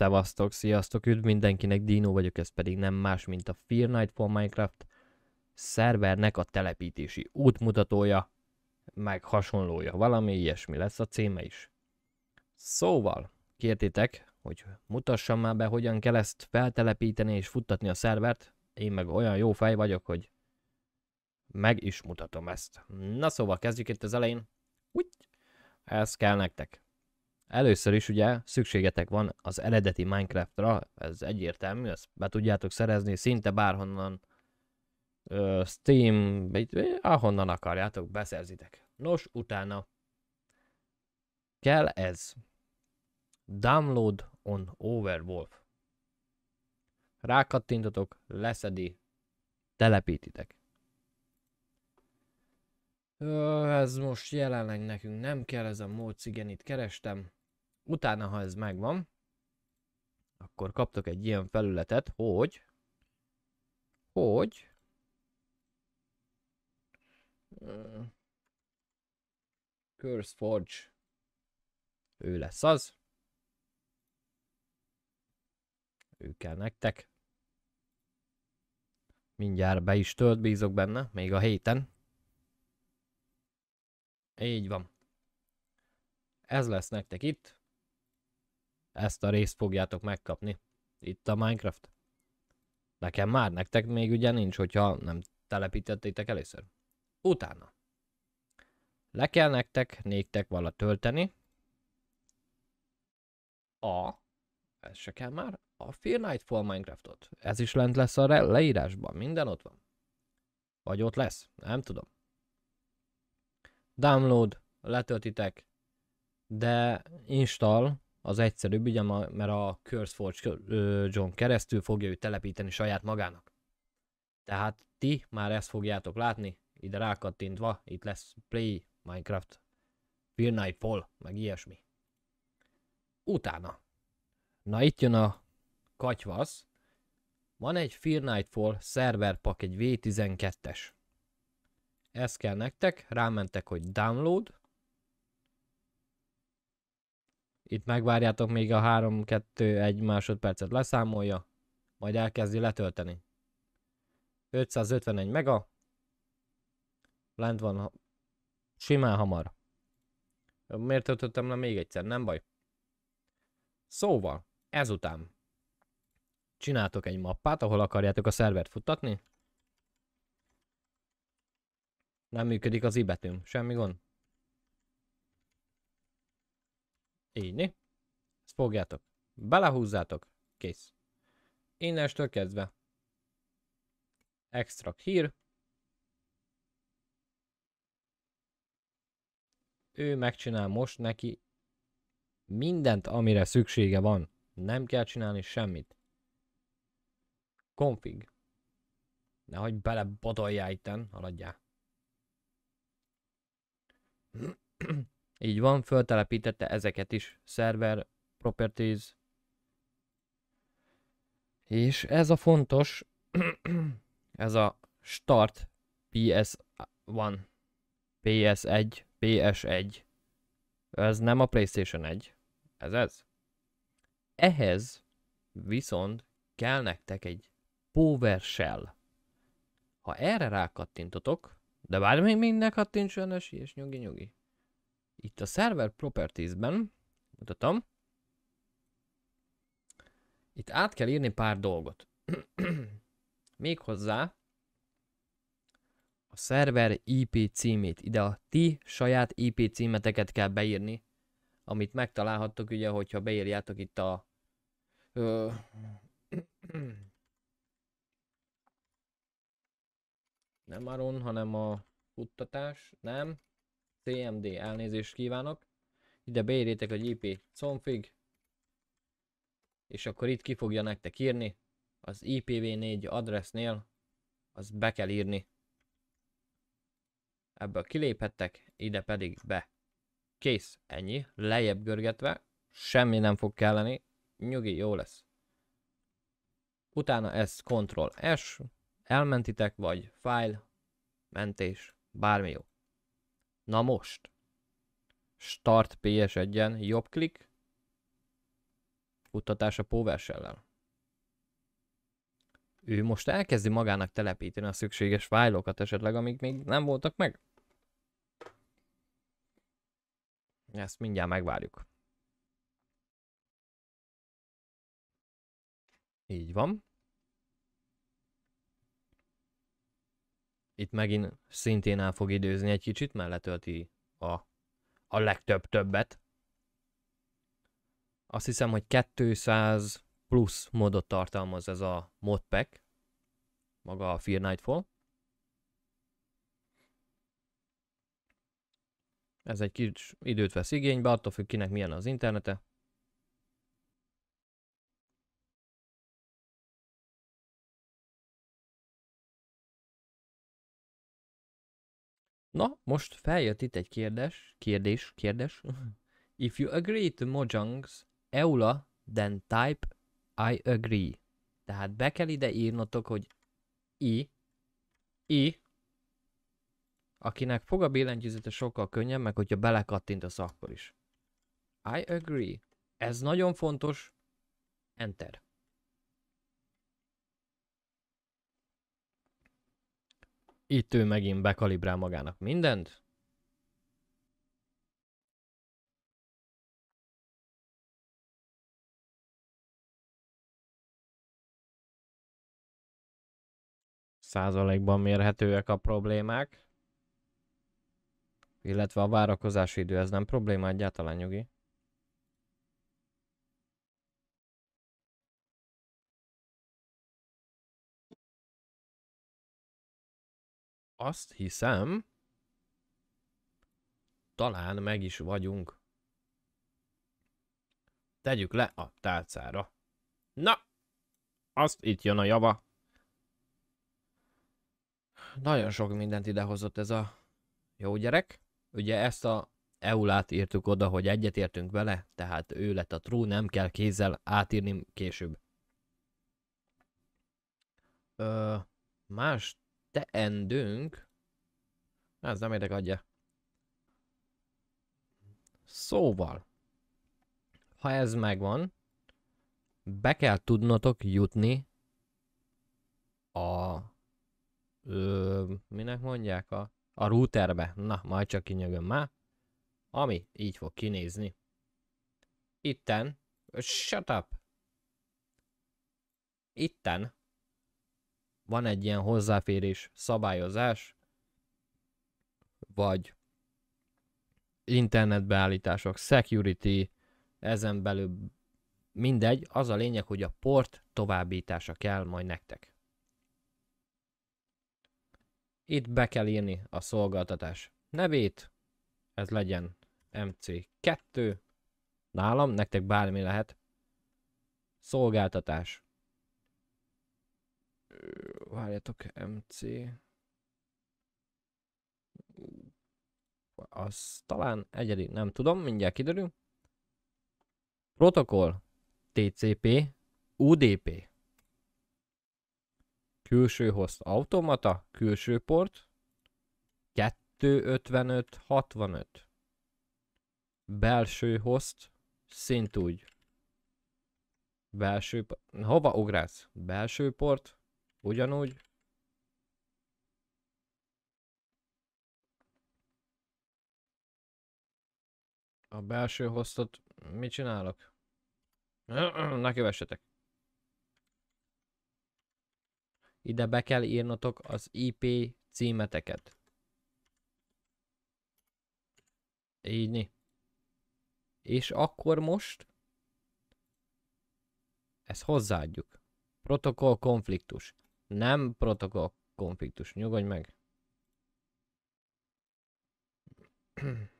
Szevasztok, sziasztok, üdv mindenkinek, Dino vagyok, ez pedig nem más, mint a Fear Night for Minecraft szervernek a telepítési útmutatója, meg hasonlója, valami ilyesmi lesz a címe is. Szóval, kértétek, hogy mutassam már be, hogyan kell ezt feltelepíteni és futtatni a szervert, én meg olyan jó fej vagyok, hogy meg is mutatom ezt. Na szóval kezdjük itt az elején. Úgy, ez kell nektek. Először is ugye szükségetek van az eredeti Minecraftra, ez egyértelmű, ezt be tudjátok szerezni szinte bárhonnan, ö, Steam, ahonnan akarjátok, beszerzitek. Nos, utána kell ez. Download on Overwolf. Rákattintotok, leszedi, telepítitek. Ö, ez most jelenleg nekünk nem kell, ez a módszigen, igen, itt kerestem. Utána, ha ez megvan, akkor kaptok egy ilyen felületet, hogy hogy mm, Curse Forge ő lesz az. Ő kell nektek. Mindjárt be is tölt, bízok benne, még a héten. Így van. Ez lesz nektek itt ezt a részt fogjátok megkapni. Itt a Minecraft. Nekem már, nektek még ugye nincs, hogyha nem telepítettétek először. Utána. Le kell nektek, néktek vala tölteni. A. Ez se kell már. A Fear Nightfall Minecraftot. Ez is lent lesz a leírásban. Minden ott van. Vagy ott lesz. Nem tudom. Download. Letöltitek. De install az egyszerűbb, ugye, mert a Forge John keresztül fogja ő telepíteni saját magának. Tehát ti már ezt fogjátok látni, ide rákattintva, itt lesz Play Minecraft, Fear Nightfall, meg ilyesmi. Utána. Na itt jön a katyvasz. Van egy Fear Nightfall server pack, egy V12-es. Ez kell nektek, rámentek, hogy download, itt megvárjátok, még a 3-2-1 másodpercet leszámolja, majd elkezdi letölteni. 551 mega. Lent van simán hamar. Miért töltöttem le még egyszer? Nem baj. Szóval, ezután csináltok egy mappát, ahol akarjátok a szervert futtatni. Nem működik az i semmi gond. Így, né? Ezt fogjátok. Belehúzzátok. Kész. Innestől kezdve. Extract hír. Ő megcsinál most neki mindent, amire szüksége van. Nem kell csinálni semmit. Config. Nehogy bele badaljál itten, haladjál. Így van, föltelepítette ezeket is. Server, properties. És ez a fontos, ez a start PS1, PS1, PS1. Ez nem a PlayStation 1. Ez ez. Ehhez viszont kell nektek egy PowerShell. Ha erre rákattintotok, de bármi mindnek kattintson, és nyugi nyugi. Itt a Server Properties-ben, mutatom, itt át kell írni pár dolgot. Méghozzá a server IP címét. Ide a ti saját IP címeteket kell beírni, amit megtalálhattok, ugye, hogyha beírjátok itt a ö, nem Aron, hanem a futtatás, nem, CMD, elnézést kívánok. Ide beírjátok, egy IP config, és akkor itt ki fogja nektek írni, az IPv4 adressnél, az be kell írni. Ebből kiléphettek, ide pedig be. Kész, ennyi, lejjebb görgetve, semmi nem fog kelleni, nyugi, jó lesz. Utána ez Ctrl S, elmentitek, vagy File, mentés, bármi jó. Na most. Start PS1-en, jobb klik. Futtatás a PowerShell-el. Ő most elkezdi magának telepíteni a szükséges fájlokat esetleg, amik még nem voltak meg. Ezt mindjárt megvárjuk. Így van. itt megint szintén el fog időzni egy kicsit, mert letölti a, a legtöbb többet. Azt hiszem, hogy 200 plusz modot tartalmaz ez a modpack, maga a Fear Nightfall. Ez egy kis időt vesz igénybe, attól függ kinek milyen az internete. Na, most feljött itt egy kérdés, kérdés, kérdés. If you agree to Mojang's EULA, then type I agree. Tehát be kell ide írnotok, hogy I, I, akinek fog a billentyűzete sokkal könnyebb, meg hogyha belekattintasz akkor is. I agree. Ez nagyon fontos. Enter. Itt ő megint bekalibrál magának mindent. Százalékban mérhetőek a problémák. Illetve a várakozási idő, ez nem probléma egyáltalán, Nyugi. azt hiszem, talán meg is vagyunk. Tegyük le a tálcára. Na, azt itt jön a java. Nagyon sok mindent idehozott ez a jó gyerek. Ugye ezt a Eulát írtuk oda, hogy egyetértünk vele, tehát ő lett a true, nem kell kézzel átírni később. Ö, más teendőnk. Ez nem érdek adja. Szóval, ha ez megvan, be kell tudnotok jutni a... Ö, minek mondják? A, a routerbe. Na, majd csak kinyögöm már. Ami így fog kinézni. Itten. Shut up! Itten van egy ilyen hozzáférés szabályozás, vagy internetbeállítások, security, ezen belül mindegy, az a lényeg, hogy a port továbbítása kell majd nektek. Itt be kell írni a szolgáltatás nevét, ez legyen MC2, nálam, nektek bármi lehet. Szolgáltatás várjatok, MC. Az talán egyedi, nem tudom, mindjárt kiderül. Protokoll, TCP, UDP. Külső host automata, külső port, 255, 65. Belső host, szintúgy. Belső, hova ugrálsz? Belső port, Ugyanúgy. A belső hostot mit csinálok? Na kövessetek. Ide be kell írnotok az IP címeteket. Így. És akkor most ezt hozzáadjuk. Protokoll konfliktus. Nem protokoll konfliktus, nyugodj meg.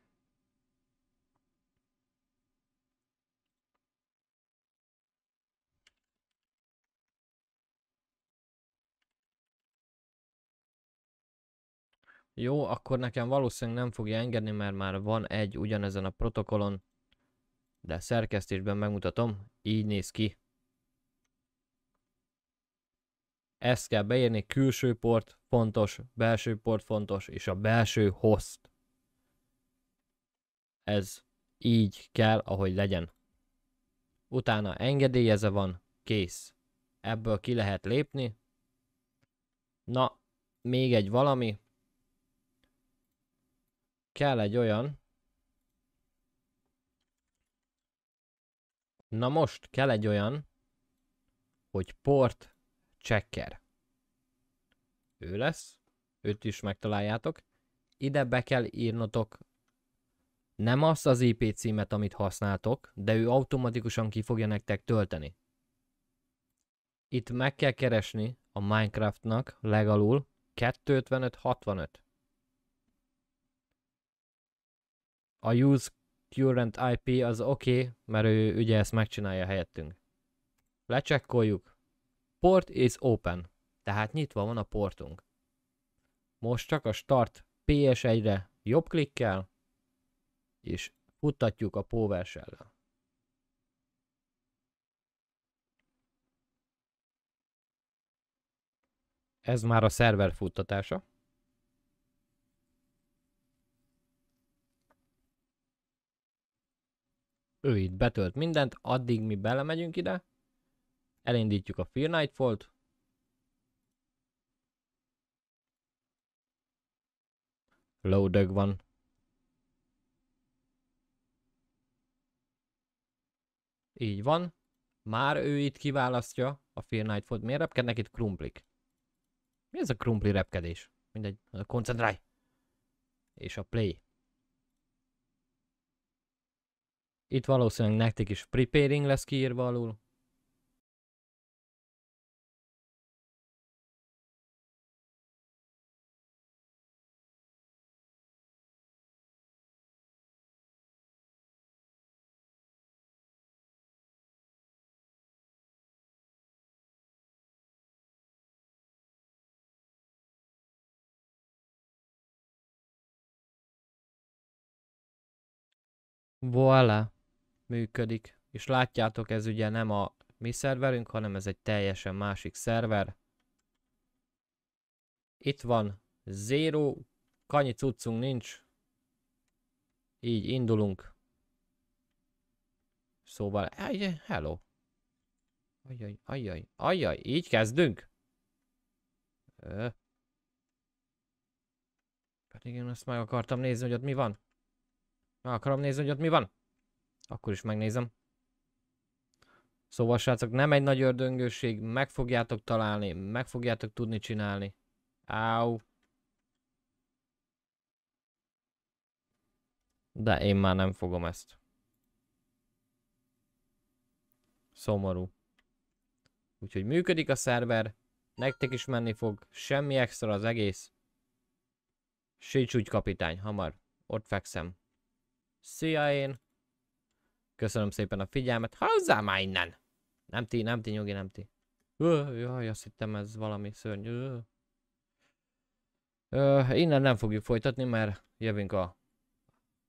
Jó, akkor nekem valószínűleg nem fogja engedni, mert már van egy ugyanezen a protokollon, de szerkesztésben megmutatom, így néz ki. Ezt kell beírni, külső port fontos, belső port fontos, és a belső host. Ez így kell, ahogy legyen. Utána engedélyeze van, kész. Ebből ki lehet lépni. Na, még egy valami. Kell egy olyan, Na most kell egy olyan, hogy port Checker. Ő lesz. Őt is megtaláljátok. Ide be kell írnotok nem azt az IP címet, amit használtok, de ő automatikusan ki fogja nektek tölteni. Itt meg kell keresni a Minecraftnak legalul 25565. A use current IP az oké, okay, mert ő ugye ezt megcsinálja helyettünk. Lecsekkoljuk, Port is open, tehát nyitva van a portunk. Most csak a start PS1-re jobb klikkel, és futtatjuk a powershell -re. Ez már a szerver futtatása. Ő itt betölt mindent, addig mi belemegyünk ide, Elindítjuk a Fear Nightfall-t. Lowdog van. Így van. Már ő itt kiválasztja a Fear Nightfall-t. Miért repkednek itt krumplik? Mi ez a krumpli repkedés? Mindegy, koncentrálj! És a play. Itt valószínűleg nektek is preparing lesz kiírva alul. Voilà, működik. És látjátok, ez ugye nem a mi szerverünk, hanem ez egy teljesen másik szerver. Itt van zero, kanyi cuccunk nincs. Így indulunk. Szóval, ajj, hello. Ajjaj, ajjaj, ajjaj, így kezdünk? Ö. Pedig én azt meg akartam nézni, hogy ott mi van. Ha akarom nézni, hogy ott mi van? Akkor is megnézem. Szóval srácok, nem egy nagy ördöngőség, meg fogjátok találni, meg fogjátok tudni csinálni. Áú. De én már nem fogom ezt. Szomorú. Úgyhogy működik a szerver, nektek is menni fog, semmi extra az egész. Síts úgy kapitány, hamar, ott fekszem. Szia én! Köszönöm szépen a figyelmet. Hozzá már innen! Nem ti, nem ti, nyugi, nem ti. Öh, jaj, azt hittem ez valami szörnyű. Öh. innen nem fogjuk folytatni, mert jövünk a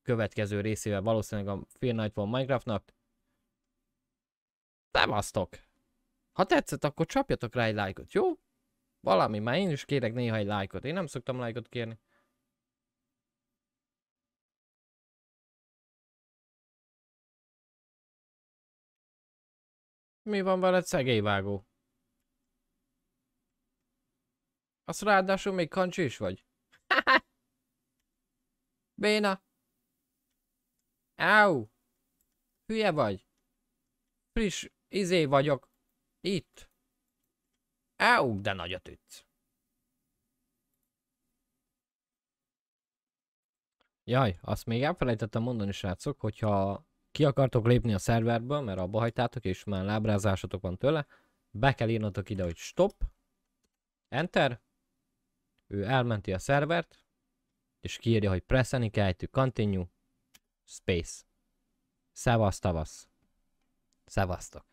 következő részével valószínűleg a Fear Night Minecraftnak. Szevasztok! Ha tetszett, akkor csapjatok rá egy lájkot, jó? Valami, már én is kérek néha egy lájkot. Én nem szoktam lájkot kérni. Mi van veled, szegélyvágó? Azt ráadásul még kancsi is vagy. Béna! Áú! Hülye vagy! Friss izé vagyok. Itt. Áú, de a tütsz. Jaj, azt még elfelejtettem mondani, srácok, hogyha ki akartok lépni a szerverből, mert abba hagytátok, és már lábrázásotok van tőle, be kell írnotok ide, hogy stop, enter, ő elmenti a szervert, és kiírja, hogy presszeni kell to continue, space. Szevasz, tavasz. Szevasztok.